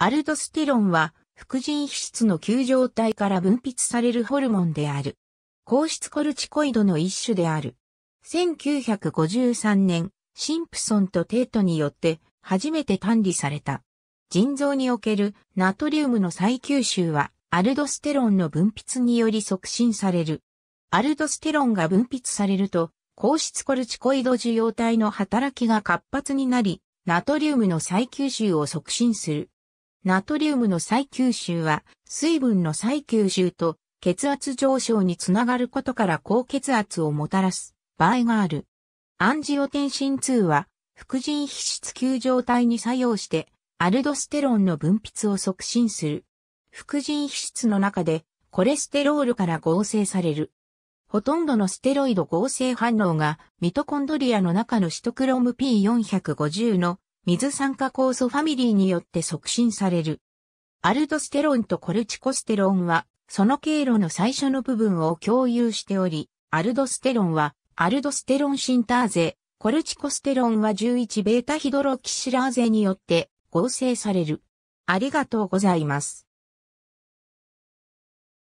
アルドステロンは、副腎皮質の急状態から分泌されるホルモンである。硬質コルチコイドの一種である。1953年、シンプソンとテートによって初めて管理された。腎臓におけるナトリウムの再吸収は、アルドステロンの分泌により促進される。アルドステロンが分泌されると、硬質コルチコイド受容体の働きが活発になり、ナトリウムの再吸収を促進する。ナトリウムの再吸収は、水分の再吸収と血圧上昇につながることから高血圧をもたらす場合がある。アンジオテンシン2は、副腎皮質球状体に作用して、アルドステロンの分泌を促進する。副腎皮質の中で、コレステロールから合成される。ほとんどのステロイド合成反応がミトコンドリアの中のシトクローム P450 の水酸化酵素ファミリーによって促進される。アルドステロンとコルチコステロンは、その経路の最初の部分を共有しており、アルドステロンは、アルドステロンシンターゼ、コルチコステロンは11ベータヒドロキシラーゼによって合成される。ありがとうございます。